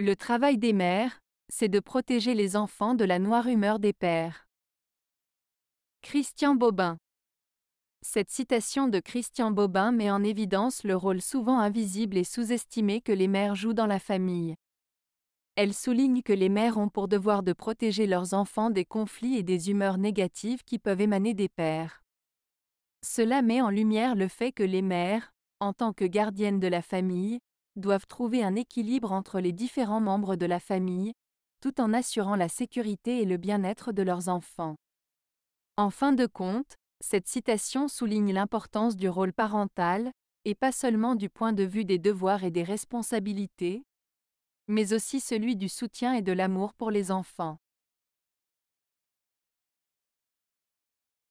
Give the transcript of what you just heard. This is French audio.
Le travail des mères, c'est de protéger les enfants de la noire humeur des pères. Christian Bobin Cette citation de Christian Bobin met en évidence le rôle souvent invisible et sous-estimé que les mères jouent dans la famille. Elle souligne que les mères ont pour devoir de protéger leurs enfants des conflits et des humeurs négatives qui peuvent émaner des pères. Cela met en lumière le fait que les mères, en tant que gardiennes de la famille, doivent trouver un équilibre entre les différents membres de la famille, tout en assurant la sécurité et le bien-être de leurs enfants. En fin de compte, cette citation souligne l'importance du rôle parental, et pas seulement du point de vue des devoirs et des responsabilités, mais aussi celui du soutien et de l'amour pour les enfants.